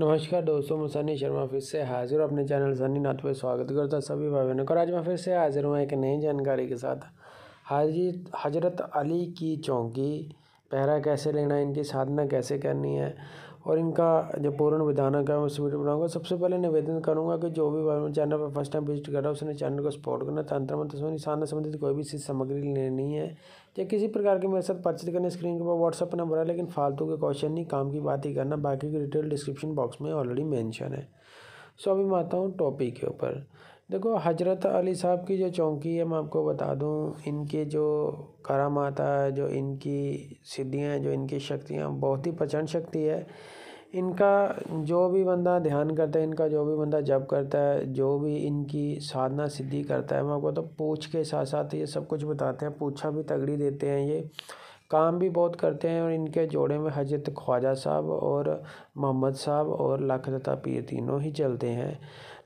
نمشکار دوستوں میں سنی شرما پھر سے حاضر اپنے چینل سانی نعت پہ سواگت کرتا سبھی بھائی بہنوں کو آج میں پھر سے حاضر ہوں ایک نئی جانکاری کے ساتھ حضرت علی کی چونکی پہرا کیسے لینا ان کی سادھنا کیسے کرنی ہے اور ان کا جو پورن ویدان ہے اسے ویڈیو بناؤں گا سب سے پہلے نویدن کروں گا کہ جو بھی چینل پر فرسٹ ٹائم وزٹ کر رہا ہے اس نے چینل کو سپورٹ کرنا تنتر تن سانہ سبندی کوئی بھی چیز سامری لینی ہے یا کسی پرکار کے میرے ساتھ پرچیز کرنا اسکرین کے اوپر واٹس اپ نمبر ہے لیکن فالتو کے کوشچن نہیں کام کی بات ہی کرنا باقی کی ڈیٹیل ڈسکرپشن باکس میں آلریڈی مینشن ہے سو ابھی میں آتا ہوں ٹاپک کے اوپر دیکھو حضرت علی صاحب کی جو چونکی ہے میں آپ کو بتا دوں ان کے جو کرامات ہے جو ان کی سدھیاں ہیں جو ان کی شکتیاں بہت ہی پرچنڈ شکتی ہے ان کا جو بھی بندہ دھیان کرتا ہے ان کا جو بھی بندہ جب کرتا ہے جو بھی ان کی سادھنا سدھی کرتا ہے میں آپ کو پوچھ کے ساتھ ساتھ یہ سب کچھ بتاتے ہیں پوچھا بھی تگڑی دیتے ہیں یہ کام بھی بہت کرتے ہیں اور ان کے جوڑے میں حجرت خواجہ صاحب اور محمد صاحب اور لکھ دتا پیر تینوں ہی چلتے ہیں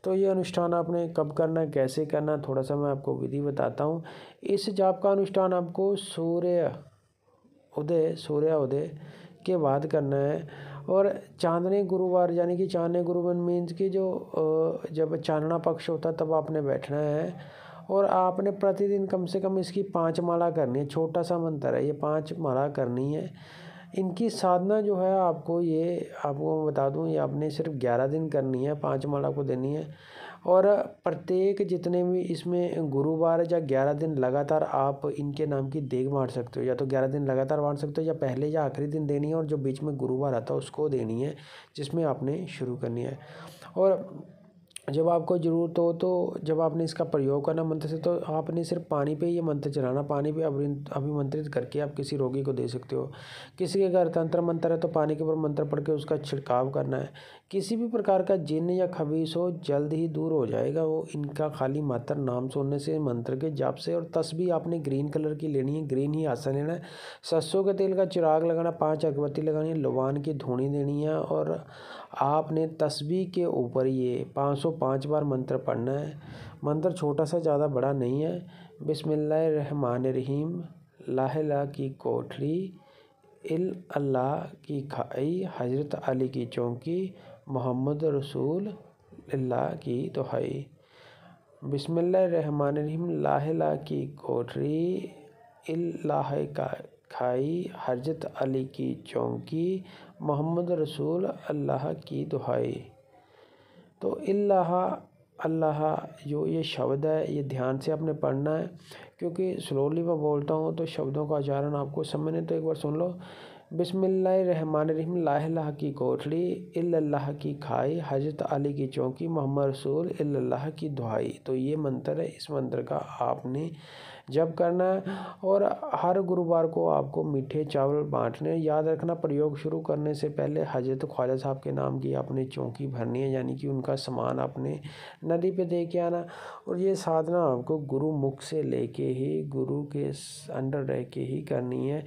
تو یہ انوشٹھان آپ نے کب کرنا ہے کیسے کرنا تھوڑا سا میں آپ کو ودھی بتاتا ہوں اس جاپ کا انوشٹھان آپ کو سوریہ ادے ادے کے بعد کرنا ہے اور چاندنے گروار یعنی کہ چاندنی گروبن مینس کہ جو جب چاندنا پکش ہوتا ہے تب آپ نے بیٹھنا ہے اور آپ نے پرتی دن کم سے کم اس کی پانچ مالا کرنی ہے چھوٹا سا منتر ہے یہ پانچ مالا کرنی ہے ان کی سادھنا جو ہے آپ کو یہ آپ کو بتا دوں یہ آپ نے صرف گیارہ دن کرنی ہے پانچ مالا کو دینی ہے اور پرتیک جتنے بھی اس میں گرو بار یا گیارہ دن لگاتار آپ ان کے نام کی دیگ بانٹ سکتے ہو یا تو گیارہ دن لگاتار بانٹ سکتے ہو یا پہلے یا آخری دن دینی ہے اور جو بیچ میں گرو بار آتا ہے اس کو دینی ہے جس میں آپ نے شروع کرنی ہے اور جب آپ کو ضرورت ہو تو جب آپ نے اس کا پریوگ کرنا منتر سے تو آپ نے صرف پانی پہ یہ منتر چلانا پانی پہ ابھی منترت کر کے آپ کسی روگی کو دے سکتے ہو کسی کے گھر تنتر منتر ہے تو پانی کے اوپر منتر پڑھ کے اس کا چھڑکاؤ کرنا ہے کسی بھی پرکار کا جن یا خبیص ہو جلد ہی دور ہو جائے گا وہ ان کا خالی ماتر نام سننے سے منتر کے جاپ سے اور تسبیح آپ نے گرین کلر کی لینی ہے گرین ہی آسن لینا ہے سرسوں کے تیل کا چراغ لگانا پانچ اگربتی لگانی ہے لوان کی دھونی دینی ہے اور آپ نے تسبیح کے اوپر یہ پانچ سو پانچ بار منتر پڑھنا ہے منتر چھوٹا سا زیادہ بڑا نہیں ہے بسم اللہ الرحمن الرحیم لاہ لا کی کوٹھری ال اللہ کی کھائی حضرت علی کی چونکی محمد رسول اللہ کی دہائی بسم اللہ الرحمن الرحیم لاہ لا کی کوٹھری اللہ کا کھائی حضرت علی کی چونکی محمد رسول اللہ کی دہائی تو اللہ اللہ جو یہ شبد ہے یہ دھیان سے آپ نے پڑھنا ہے کیونکہ سلولی میں بولتا ہوں تو شبدوں کا اچارن آپ کو سمجھنے تو ایک بار سن لو بسم اللہ الرحمن الرحیم لا اللہ کی کوٹلی اللہ کی کھائی حضرت علی کی چونکی محمد رسول اللہ کی دعائی تو یہ منتر ہے اس منتر کا آپ نے جب کرنا ہے اور ہر گروبار کو آپ کو میٹھے چاول بانٹنے یاد رکھنا پریوگ شروع کرنے سے پہلے حضرت خواجہ صاحب کے نام کی اپنی چونکی بھرنی ہے یعنی کہ ان کا سامان اپنے ندی پہ دے کے آنا اور یہ سادھنا آپ کو گرو مکھ سے لے کے ہی گرو کے انڈر رہ کے ہی کرنی ہے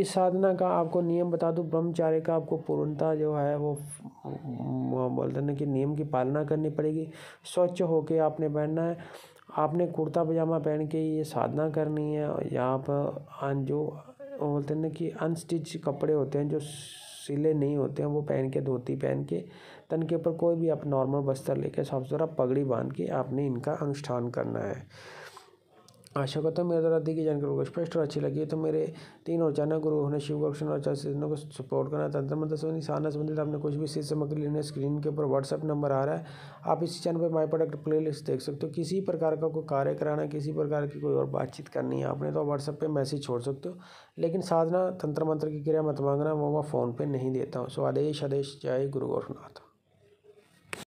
اس سادھنا کا آپ کو نیم بتا دوں برہمچاریہ کا آپ کو پورنتا جو ہے وہ بولتے ہیں کہ نیم کی پالنا کرنی پڑے گی سوچھ ہو کے آپ نے بیٹھنا ہے آپ نے کرتا پجامہ پہن کے یہ سادھنا کرنی ہے یا آپ جو بولتے ہیں نا کہ انسٹچ کپڑے ہوتے ہیں جو سلے نہیں ہوتے ہیں وہ پہن کے دھوتی پہن کے تن کے اوپر کوئی بھی آپ نارمل بستر لے کے صاف ستھرا پگڑی باندھ کے آپ نے ان کا انوشٹھان کرنا ہے آشا کرتا ہوں میرے ذرا دی جان جانکاری کو اسپشٹ اور اچھی لگی ہے تو میرے تین اور چینا گروہ نے شوکشن اور چا سیزنوں کو سپورٹ کرنا ہے تنتر مدد سے سادھنا سبند آپ نے کچھ بھی سمگری لینے اسکرین کے اوپر واٹس اپ نمبر آ رہا ہے آپ اسی چینل پہ مائی پروڈکٹ پلے لسٹ دیکھ سکتے ہو کسی پرکار کا کوئی کاریہ کرانا ہے کسی پرکار کی کوئی اور بات چیت کرنی ہے آپ نے تو واٹس ایپ پہ میسیج چھوڑ سکتے ہو لیکن سادھنا تنتر منتر کی کریا مت مانگنا وہ میں فون پہ نہیں دیتا ہوں سو آدیش آدیش جائے گرو گورنا